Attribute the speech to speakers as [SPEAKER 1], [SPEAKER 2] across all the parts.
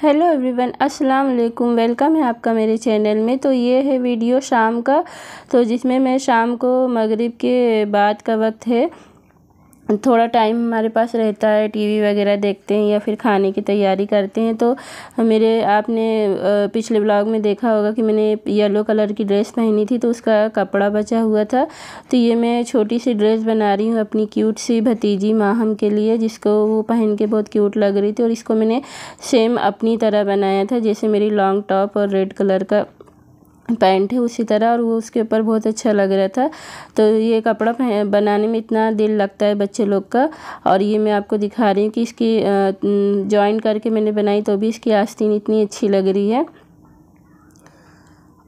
[SPEAKER 1] hello everyone अस्सलाम वालेकुम welcome है आपका मेरे चैनल में तो ये है वीडियो शाम का तो जिसमें मैं शाम को मगरिब के बाद का वक्त है थोड़ा टाइम हमारे पास रहता है टी वी वगैरह देखते हैं या फिर खाने की तैयारी करते हैं तो मेरे आपने पिछले ब्लॉग में देखा होगा कि मैंने येलो कलर की ड्रेस पहनी थी तो उसका कपड़ा बचा हुआ था तो ये मैं छोटी सी ड्रेस बना रही हूँ अपनी क्यूट सी भतीजी माहम के लिए जिसको वो पहन के बहुत क्यूट लग रही थी और इसको मैंने सेम अपनी तरह बनाया था जैसे मेरी लॉन्ग टॉप और रेड कलर का पैंट है उसी तरह और वो उसके ऊपर बहुत अच्छा लग रहा था तो ये कपड़ा बनाने में इतना दिल लगता है बच्चे लोग का और ये मैं आपको दिखा रही हूँ कि इसकी जॉइन करके मैंने बनाई तो भी इसकी आस्तीन इतनी अच्छी लग रही है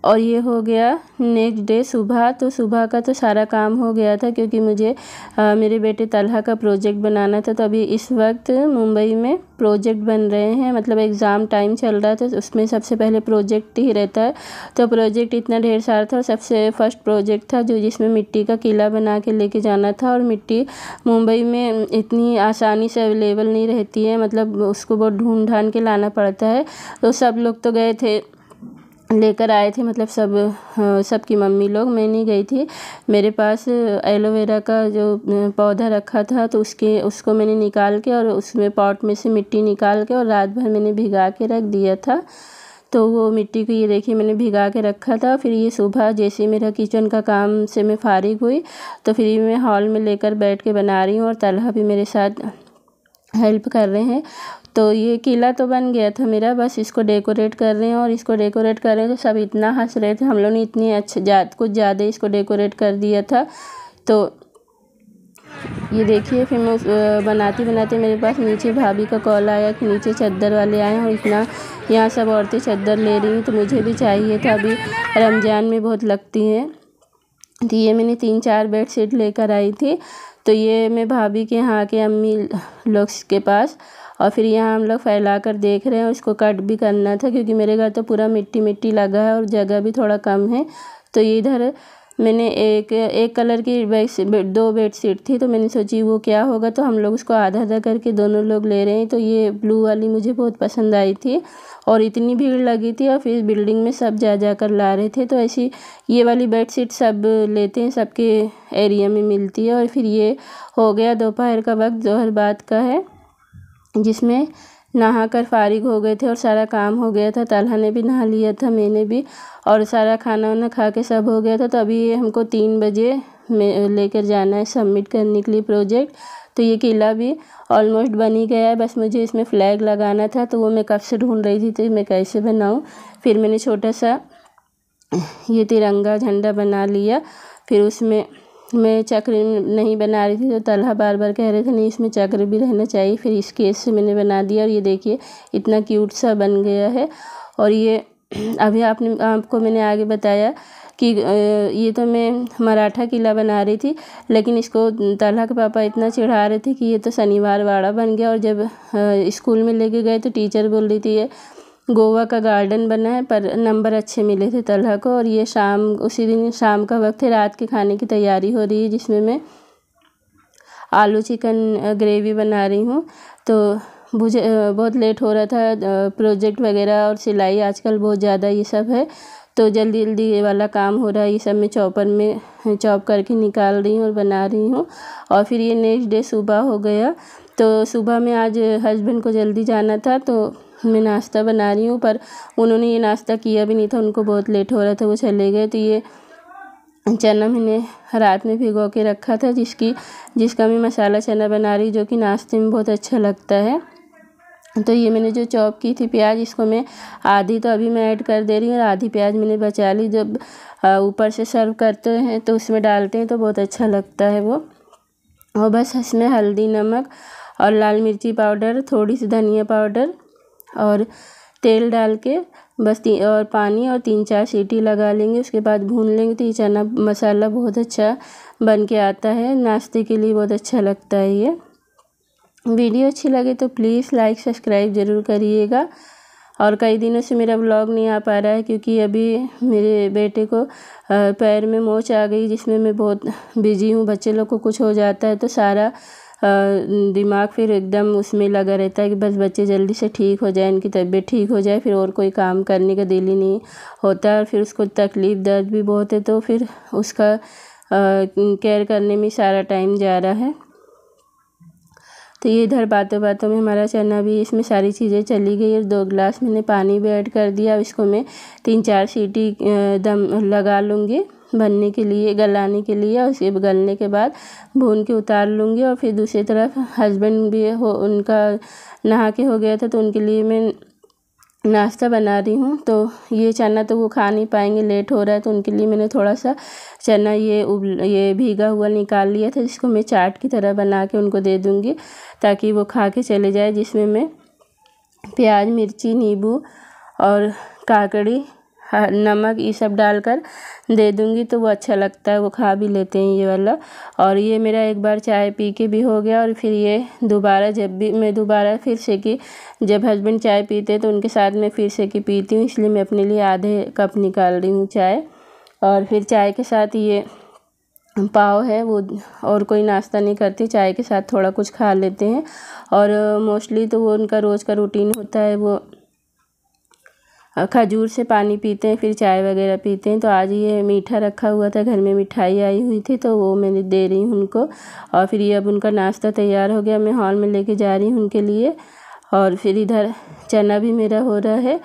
[SPEAKER 1] और ये हो गया नेक्स्ट डे सुबह तो सुबह का तो सारा काम हो गया था क्योंकि मुझे आ, मेरे बेटे तलहा का प्रोजेक्ट बनाना था तो अभी इस वक्त मुंबई में प्रोजेक्ट बन रहे हैं मतलब एग्ज़ाम टाइम चल रहा था तो उसमें सबसे पहले प्रोजेक्ट ही रहता है तो प्रोजेक्ट इतना ढेर सारा था और सबसे फर्स्ट प्रोजेक्ट था जो जिसमें मिट्टी का किला बना के लेके जाना था और मिट्टी मुंबई में इतनी आसानी से अवेलेबल नहीं रहती है मतलब उसको बहुत ढूंढ ढान के लाना पड़ता है तो सब लोग तो गए थे लेकर आए थे मतलब सब हाँ, सबकी मम्मी लोग मैं नहीं गई थी मेरे पास एलोवेरा का जो पौधा रखा था तो उसके उसको मैंने निकाल के और उसमें पॉट में से मिट्टी निकाल के और रात भर मैंने भिगा के रख दिया था तो वो मिट्टी को ये देखिए मैंने भिगा के रखा था फिर ये सुबह जैसे मेरा किचन का काम से मैं फारिग हुई तो फिर ये मैं हॉल में लेकर बैठ के बना रही हूँ और तलहा भी मेरे साथ हेल्प कर रहे हैं तो ये किला तो बन गया था मेरा बस इसको डेकोरेट कर रहे हैं और इसको डेकोरेट कर रहे हैं तो सब इतना हंस रहे थे हम लोग ने इतनी अच्छे जा कुछ ज़्यादा इसको डेकोरेट कर दिया था तो ये देखिए फिर मैं बनाती बनाते बनाते मेरे पास नीचे भाभी का कॉल आया कि नीचे चादर वाले आए और इतना यहाँ सब औरतें चादर ले रही हैं तो मुझे भी चाहिए था अभी रमज़ान में बहुत लगती हैं तो ये मैंने तीन चार शीट लेकर आई थी तो ये मैं भाभी के यहाँ के अम्मी लोग के पास और फिर यहाँ हम लोग फैला कर देख रहे हैं उसको कट भी करना था क्योंकि मेरे घर तो पूरा मिट्टी मिट्टी लगा है और जगह भी थोड़ा कम है तो इधर मैंने एक एक कलर की बेड दो बेडशीट थी तो मैंने सोची वो क्या होगा तो हम लोग उसको आधा आधा करके दोनों लोग ले रहे हैं तो ये ब्लू वाली मुझे बहुत पसंद आई थी और इतनी भीड़ लगी थी और फिर बिल्डिंग में सब जा जा कर ला रहे थे तो ऐसी ये वाली बेडशीट सब लेते हैं सबके एरिया में मिलती है और फिर ये हो गया दोपहर का वक्त जोहर बाद का है जिसमें नहा कर फ़ारिग हो गए थे और सारा काम हो गया था तलहा ने भी नहा लिया था मैंने भी और सारा खाना वाना खा के सब हो गया था तो अभी हमको तीन बजे में लेकर जाना है सबमिट करने के लिए प्रोजेक्ट तो ये किला भी ऑलमोस्ट बन ही गया है बस मुझे इसमें फ़्लैग लगाना था तो वो मैं कब से ढूंढ रही थी तो मैं कैसे बनाऊँ फिर मैंने छोटा सा ये तिरंगा झंडा बना लिया फिर उसमें मैं चक्र नहीं बना रही थी तो तलहा बार बार कह रहे थे नहीं इसमें चक्र भी रहना चाहिए फिर इस केस से मैंने बना दिया और ये देखिए इतना क्यूट सा बन गया है और ये अभी आपने आपको मैंने आगे बताया कि ये तो मैं मराठा किला बना रही थी लेकिन इसको तलहा के पापा इतना चिढ़ा रहे थे कि ये तो शनिवार वाड़ा बन गया और जब स्कूल में लेके गए तो टीचर बोल रही थी ये गोवा का गार्डन बना है पर नंबर अच्छे मिले थे तलहा को और ये शाम उसी दिन शाम का वक्त है रात के खाने की तैयारी हो रही है जिसमें मैं आलू चिकन ग्रेवी बना रही हूँ तो मुझे बहुत लेट हो रहा था प्रोजेक्ट वगैरह और सिलाई आजकल बहुत ज़्यादा ये सब है तो जल्दी जल्दी ये वाला काम हो रहा है ये सब मैं चॉपर में चॉप करके निकाल रही हूँ और बना रही हूँ और फिर ये नेक्स्ट डे सुबह हो गया तो सुबह में आज हस्बैंड को जल्दी जाना था तो मैं नाश्ता बना रही हूँ पर उन्होंने ये नाश्ता किया भी नहीं था उनको बहुत लेट हो रहा था वो चले गए तो ये चना मैंने रात में भिगो के रखा था जिसकी जिसका मैं मसाला चना बना रही जो कि नाश्ते में बहुत अच्छा लगता है तो ये मैंने जो चॉप की थी प्याज इसको मैं आधी तो अभी मैं ऐड कर दे रही हूँ और आधी प्याज मैंने बचा ली जब ऊपर से सर्व करते हैं तो उसमें डालते हैं तो बहुत अच्छा लगता है वो और बस इसमें हल्दी नमक और लाल मिर्ची पाउडर थोड़ी सी धनिया पाउडर और तेल डाल के बस ती और पानी और तीन चार सीटी लगा लेंगे उसके बाद भून लेंगे तो ये चना मसाला बहुत अच्छा बन के आता है नाश्ते के लिए बहुत अच्छा लगता है ये वीडियो अच्छी लगे तो प्लीज़ लाइक सब्सक्राइब ज़रूर करिएगा और कई दिनों से मेरा ब्लॉग नहीं आ पा रहा है क्योंकि अभी मेरे बेटे को पैर में मोच आ गई जिसमें मैं बहुत बिजी हूँ बच्चे लोग को कुछ हो जाता है तो सारा दिमाग फिर एकदम उसमें लगा रहता है कि बस बच्चे जल्दी से ठीक हो जाए इनकी तबीयत ठीक हो जाए फिर और कोई काम करने का दिल ही नहीं होता और फिर उसको तकलीफ़ दर्द भी बहुत है तो फिर उसका केयर करने में सारा टाइम जा रहा है तो ये इधर बातों बातों में हमारा चना भी इसमें सारी चीज़ें चली गई और दो गिलास मैंने पानी भी ऐड कर दिया इसको मैं तीन चार सीटी दम लगा लूँगी बनने के लिए गलाने के लिए और सेब गलने के बाद भून के उतार लूँगी और फिर दूसरी तरफ हस्बैंड भी हो उनका नहा के हो गया था तो उनके लिए मैं नाश्ता बना रही हूँ तो ये चना तो वो खा नहीं पाएंगे लेट हो रहा है तो उनके लिए मैंने थोड़ा सा चना ये उब ये भीगा हुआ निकाल लिया था जिसको मैं चाट की तरह बना के उनको दे दूँगी ताकि वो खा के चले जाए जिसमें मैं प्याज मिर्ची नींबू और काकड़ी नमक ये सब डालकर दे दूँगी तो वो अच्छा लगता है वो खा भी लेते हैं ये वाला और ये मेरा एक बार चाय पी के भी हो गया और फिर ये दोबारा जब भी मैं दोबारा फिर से कि जब हस्बैंड चाय पीते हैं तो उनके साथ में फिर से कि पीती हूँ इसलिए मैं अपने लिए आधे कप निकाल रही हूँ चाय और फिर चाय के साथ ये पाव है वो और कोई नाश्ता नहीं करती चाय के साथ थोड़ा कुछ खा लेते हैं और मोस्टली तो वो उनका रोज़ का रूटीन होता है वो खजूर से पानी पीते हैं फिर चाय वगैरह पीते हैं तो आज ये मीठा रखा हुआ था घर में मिठाई आई हुई थी तो वो मैंने दे रही हूँ उनको और फिर ये अब उनका नाश्ता तैयार हो गया मैं हॉल में लेके जा रही हूँ उनके लिए और फिर इधर चना भी मेरा हो रहा है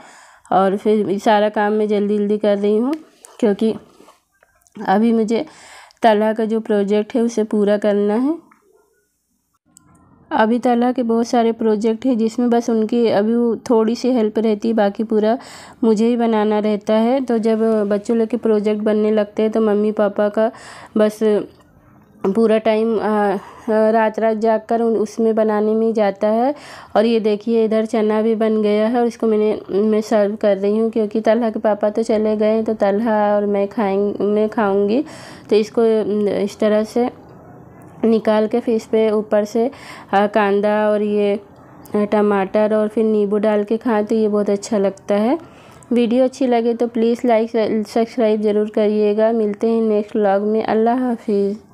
[SPEAKER 1] और फिर सारा काम मैं जल्दी जल्दी कर रही हूँ क्योंकि अभी मुझे तलहा का जो प्रोजेक्ट है उसे पूरा करना है अभी तला के बहुत सारे प्रोजेक्ट हैं जिसमें बस उनकी अभी थोड़ी सी हेल्प रहती है बाकी पूरा मुझे ही बनाना रहता है तो जब बच्चों लोग के प्रोजेक्ट बनने लगते हैं तो मम्मी पापा का बस पूरा टाइम रात रात जाग कर उसमें बनाने में जाता है और ये देखिए इधर चना भी बन गया है और इसको मैंने मैं सर्व कर रही हूँ क्योंकि तलहा के पापा तो चले गए तो तलहा और मैं खाएँ मैं खाऊँगी तो इसको इस तरह से निकाल के फिर इस पर ऊपर से कांदा और ये टमाटर और फिर नींबू डाल के खाएँ तो ये बहुत अच्छा लगता है वीडियो अच्छी लगे तो प्लीज़ लाइक सब्सक्राइब ज़रूर करिएगा मिलते हैं नेक्स्ट व्लॉग में अल्लाह हाफिज़